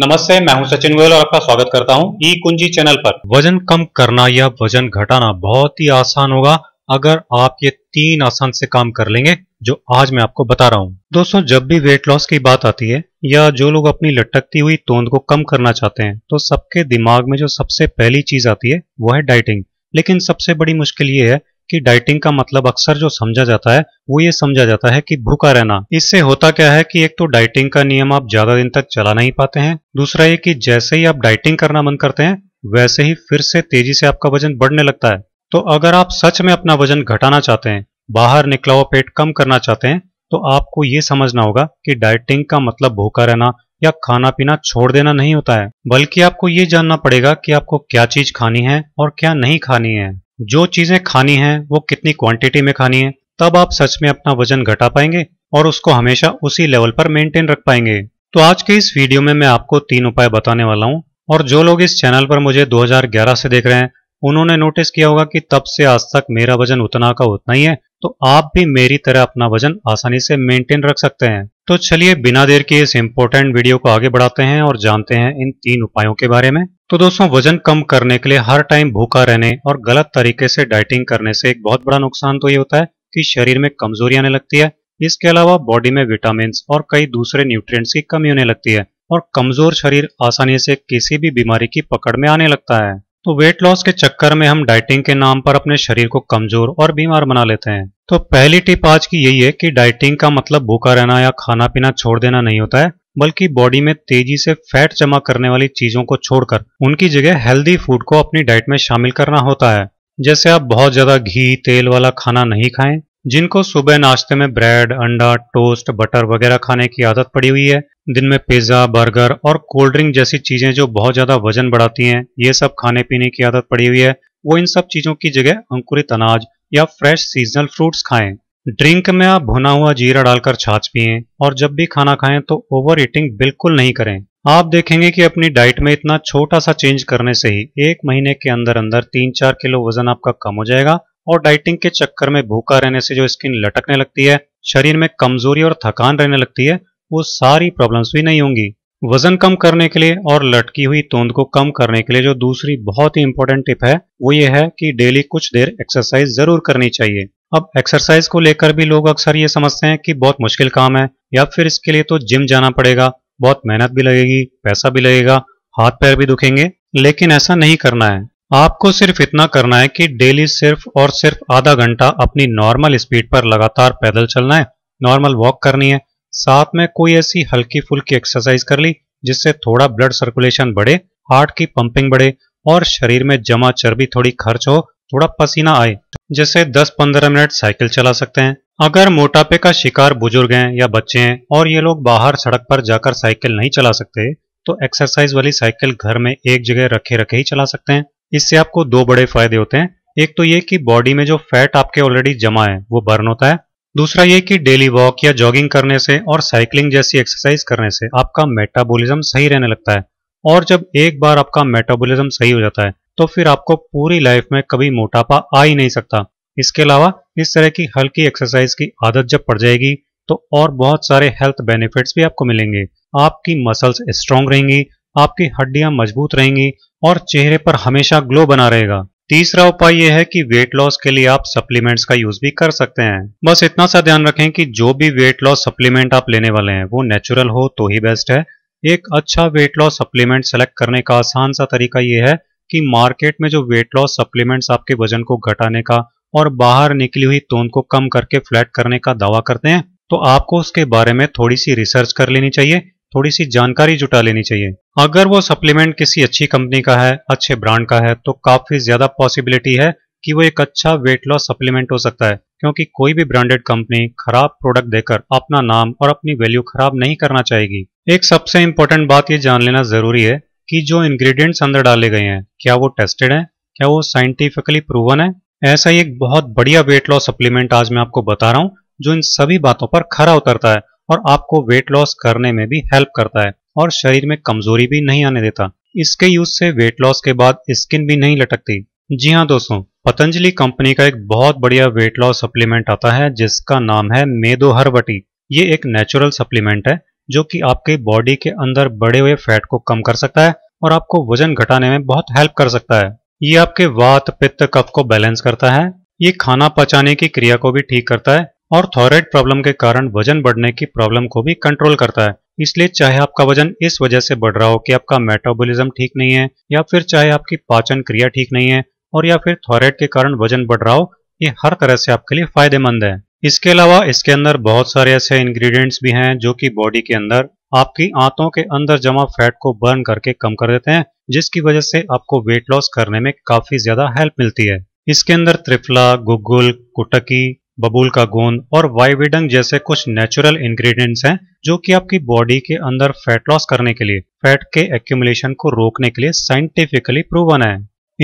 नमस्ते मैं हूं सचिन गोयल और आपका स्वागत करता हूं ई कुंजी चैनल पर वजन कम करना या वजन घटाना बहुत ही आसान होगा अगर आप ये तीन आसान से काम कर लेंगे जो आज मैं आपको बता रहा हूं दोस्तों जब भी वेट लॉस की बात आती है या जो लोग अपनी लटकती हुई तोंद को कम करना चाहते हैं तो सबके दिमाग में जो सबसे पहली चीज आती है वो है डाइटिंग लेकिन सबसे बड़ी मुश्किल ये है कि डाइटिंग का मतलब अक्सर जो समझा जाता है वो ये समझा जाता है कि भूखा रहना इससे होता क्या है कि एक तो डाइटिंग का नियम आप ज्यादा दिन तक चला नहीं पाते हैं दूसरा ये कि जैसे ही आप डाइटिंग करना बंद करते हैं वैसे ही फिर से तेजी से आपका वजन बढ़ने लगता है तो अगर आप सच में अपना वजन घटाना चाहते हैं बाहर निकला हुआ पेट कम करना चाहते हैं तो आपको ये समझना होगा कि डाइटिंग का मतलब भूखा रहना या खाना पीना छोड़ देना नहीं होता है बल्कि आपको ये जानना पड़ेगा कि आपको क्या चीज खानी है और क्या नहीं खानी है जो चीज़ें खानी हैं वो कितनी क्वांटिटी में खानी है तब आप सच में अपना वजन घटा पाएंगे और उसको हमेशा उसी लेवल पर मेंटेन रख पाएंगे तो आज के इस वीडियो में मैं आपको तीन उपाय बताने वाला हूँ और जो लोग इस चैनल पर मुझे 2011 से देख रहे हैं उन्होंने नोटिस किया होगा कि तब से आज तक मेरा वजन उतना का उतना ही है तो आप भी मेरी तरह अपना वजन आसानी से मेंटेन रख सकते हैं तो चलिए बिना देर के इस इम्पोर्टेंट वीडियो को आगे बढ़ाते हैं और जानते हैं इन तीन उपायों के बारे में तो दोस्तों वजन कम करने के लिए हर टाइम भूखा रहने और गलत तरीके से डाइटिंग करने से एक बहुत बड़ा नुकसान तो ये होता है कि शरीर में कमजोरी आने लगती है इसके अलावा बॉडी में विटामिन और कई दूसरे न्यूट्रिएंट्स की कमी होने लगती है और कमजोर शरीर आसानी से किसी भी बीमारी की पकड़ में आने लगता है तो वेट लॉस के चक्कर में हम डाइटिंग के नाम पर अपने शरीर को कमजोर और बीमार बना लेते हैं तो पहली टिप आज की यही है कि डाइटिंग का मतलब भूखा रहना या खाना पीना छोड़ देना नहीं होता है बल्कि बॉडी में तेजी से फैट जमा करने वाली चीजों को छोड़कर उनकी जगह हेल्दी फूड को अपनी डाइट में शामिल करना होता है जैसे आप बहुत ज्यादा घी तेल वाला खाना नहीं खाएं जिनको सुबह नाश्ते में ब्रेड अंडा टोस्ट बटर वगैरह खाने की आदत पड़ी हुई है दिन में पिज्ज़ा बर्गर और कोल्ड ड्रिंक जैसी चीज़ें जो बहुत ज़्यादा वजन बढ़ाती हैं ये सब खाने पीने की आदत पड़ी हुई है वो इन सब चीज़ों की जगह अंकुरित अनाज या फ्रेश सीजनल फ्रूट्स खाएं ड्रिंक में आप भुना हुआ जीरा डालकर छाछ पिए और जब भी खाना खाएं तो ओवर ईटिंग बिल्कुल नहीं करें आप देखेंगे कि अपनी डाइट में इतना छोटा सा चेंज करने से ही एक महीने के अंदर अंदर तीन चार किलो वजन आपका कम हो जाएगा और डाइटिंग के चक्कर में भूखा रहने से जो स्किन लटकने लगती है शरीर में कमजोरी और थकान रहने लगती है वो सारी प्रॉब्लम्स भी नहीं होंगी वजन कम करने के लिए और लटकी हुई तोंद को कम करने के लिए जो दूसरी बहुत ही इंपॉर्टेंट टिप है वो ये है कि डेली कुछ देर एक्सरसाइज जरूर करनी चाहिए अब एक्सरसाइज को लेकर भी लोग अक्सर ये समझते हैं कि बहुत मुश्किल काम है या फिर इसके लिए तो जिम जाना पड़ेगा बहुत मेहनत भी लगेगी पैसा भी लगेगा हाथ पैर भी दुखेंगे लेकिन ऐसा नहीं करना है आपको सिर्फ इतना करना है कि डेली सिर्फ और सिर्फ आधा घंटा अपनी नॉर्मल स्पीड पर लगातार पैदल चलना है नॉर्मल वॉक करनी है साथ में कोई ऐसी हल्की फुल्की एक्सरसाइज कर ली जिससे थोड़ा ब्लड सर्कुलेशन बढ़े हार्ट की पंपिंग बढ़े और शरीर में जमा चर्बी थोड़ी खर्च हो थोड़ा पसीना आए जैसे 10-15 मिनट साइकिल चला सकते हैं अगर मोटापे का शिकार बुजुर्ग हैं या बच्चे हैं और ये लोग बाहर सड़क पर जाकर साइकिल नहीं चला सकते तो एक्सरसाइज वाली साइकिल घर में एक जगह रखे रखे ही चला सकते हैं इससे आपको दो बड़े फायदे होते हैं एक तो ये कि बॉडी में जो फैट आपके ऑलरेडी जमा है वो बर्न होता है दूसरा ये कि डेली वॉक या जॉगिंग करने से और साइकिलिंग जैसी एक्सरसाइज करने से आपका मेटाबॉलिज्म सही रहने लगता है और जब एक बार आपका मेटाबॉलिज्म सही हो जाता है तो फिर आपको पूरी लाइफ में कभी मोटापा आ ही नहीं सकता इसके अलावा इस तरह की हल्की एक्सरसाइज की आदत जब पड़ जाएगी तो और बहुत सारे हेल्थ बेनिफिट्स भी आपको मिलेंगे आपकी मसल्स स्ट्रांग रहेंगी आपकी हड्डियां मजबूत रहेंगी और चेहरे पर हमेशा ग्लो बना रहेगा तीसरा उपाय यह है कि वेट लॉस के लिए आप सप्लीमेंट्स का यूज भी कर सकते हैं बस इतना सा ध्यान रखें कि जो भी वेट लॉस सप्लीमेंट आप लेने वाले हैं वो नेचुरल हो तो ही बेस्ट है एक अच्छा वेट लॉस सप्लीमेंट सेलेक्ट करने का आसान सा तरीका ये है कि मार्केट में जो वेट लॉस सप्लीमेंट्स आपके वजन को घटाने का और बाहर निकली हुई तोंद को कम करके फ्लैट करने का दावा करते हैं तो आपको उसके बारे में थोड़ी सी रिसर्च कर लेनी चाहिए थोड़ी सी जानकारी जुटा लेनी चाहिए अगर वो सप्लीमेंट किसी अच्छी कंपनी का है अच्छे ब्रांड का है तो काफी ज्यादा पॉसिबिलिटी है कि वो एक अच्छा वेट लॉस सप्लीमेंट हो सकता है क्योंकि कोई भी ब्रांडेड कंपनी खराब प्रोडक्ट देकर अपना नाम और अपनी वैल्यू खराब नहीं करना चाहेगी एक सबसे इंपॉर्टेंट बात ये जान लेना जरूरी है कि जो इंग्रेडिएंट्स अंदर डाले गए हैं क्या वो टेस्टेड है क्या वो साइंटिफिकली प्रूवन है ऐसा ही एक बहुत बढ़िया वेट लॉस सप्लीमेंट आज मैं आपको बता रहा हूँ जो इन सभी बातों पर खरा उतरता है और आपको वेट लॉस करने में भी हेल्प करता है और शरीर में कमजोरी भी नहीं आने देता इसके यूज से वेट लॉस के बाद स्किन भी नहीं लटकती जी हाँ दोस्तों पतंजलि कंपनी का एक बहुत बढ़िया वेट लॉस सप्लीमेंट आता है जिसका नाम है मेदो हरबटी ये एक नेचुरल सप्लीमेंट है जो कि आपके बॉडी के अंदर बढ़े हुए फैट को कम कर सकता है और आपको वजन घटाने में बहुत हेल्प कर सकता है ये आपके वात पित्त कफ को बैलेंस करता है ये खाना पचाने की क्रिया को भी ठीक करता है और थॉयराइड प्रॉब्लम के कारण वजन बढ़ने की प्रॉब्लम को भी कंट्रोल करता है इसलिए चाहे आपका वजन इस वजह से बढ़ रहा हो कि आपका मेटाबॉलिज्म ठीक नहीं है या फिर चाहे आपकी पाचन क्रिया ठीक नहीं है और या फिर थॉयराइड के कारण वजन बढ़ रहा हो ये हर तरह से आपके लिए फायदेमंद है इसके अलावा इसके अंदर बहुत सारे ऐसे इंग्रेडिएंट्स भी हैं जो कि बॉडी के अंदर आपकी आंतों के अंदर जमा फैट को बर्न करके कम कर देते हैं जिसकी वजह से आपको वेट लॉस करने में काफी ज्यादा हेल्प मिलती है इसके अंदर त्रिफला गुगुल कुटकी बबूल का गोंद और वाइविडंग जैसे कुछ नेचुरल इंग्रेडिएंट्स हैं जो कि आपकी बॉडी के अंदर फैट लॉस करने के लिए फैट के एक्यूमुलेशन को रोकने के लिए साइंटिफिकली प्रूवन है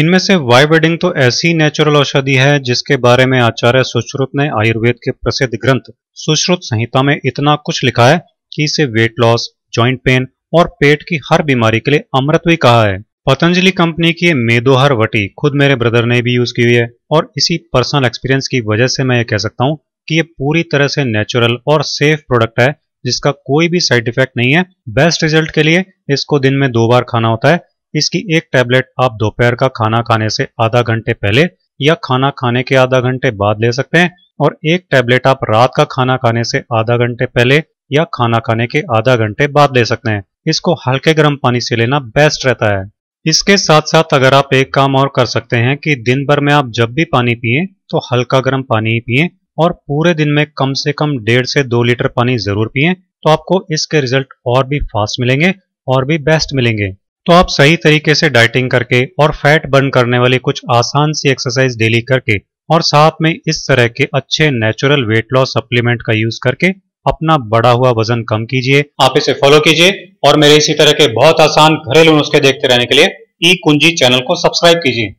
इनमें से वाइविडिंग तो ऐसी नेचुरल औषधि है जिसके बारे में आचार्य सुश्रुत ने आयुर्वेद के प्रसिद्ध ग्रंथ सुश्रुत संहिता में इतना कुछ लिखा है कि इसे वेट लॉस ज्वाइंट पेन और पेट की हर बीमारी के लिए अमृत भी कहा है पतंजलि कंपनी की मेदोहर वटी खुद मेरे ब्रदर ने भी यूज की हुई है और इसी पर्सनल एक्सपीरियंस की वजह से मैं ये कह सकता हूँ कि ये पूरी तरह से नेचुरल और सेफ प्रोडक्ट है जिसका कोई भी साइड इफेक्ट नहीं है बेस्ट रिजल्ट के लिए इसको दिन में दो बार खाना होता है इसकी एक टैबलेट आप दोपहर का खाना खाने से आधा घंटे पहले या खाना खाने के आधा घंटे बाद ले सकते हैं और एक टैबलेट आप रात का खाना खाने से आधा घंटे पहले या खाना खाने के आधा घंटे बाद ले सकते हैं इसको हल्के गर्म पानी से लेना बेस्ट रहता है इसके साथ साथ अगर आप एक काम और कर सकते हैं कि दिन भर में आप जब भी पानी पिए तो हल्का गर्म पानी ही पिए और पूरे दिन में कम से कम डेढ़ से दो लीटर पानी जरूर पिए तो आपको इसके रिजल्ट और भी फास्ट मिलेंगे और भी बेस्ट मिलेंगे तो आप सही तरीके से डाइटिंग करके और फैट बर्न करने वाली कुछ आसान सी एक्सरसाइज डेली करके और साथ में इस तरह के अच्छे नेचुरल वेट लॉस सप्लीमेंट का यूज करके अपना बढ़ा हुआ वजन कम कीजिए आप इसे फॉलो कीजिए और मेरे इसी तरह के बहुत आसान घरेलू नुस्खे देखते रहने के लिए ई कुंजी चैनल को सब्सक्राइब कीजिए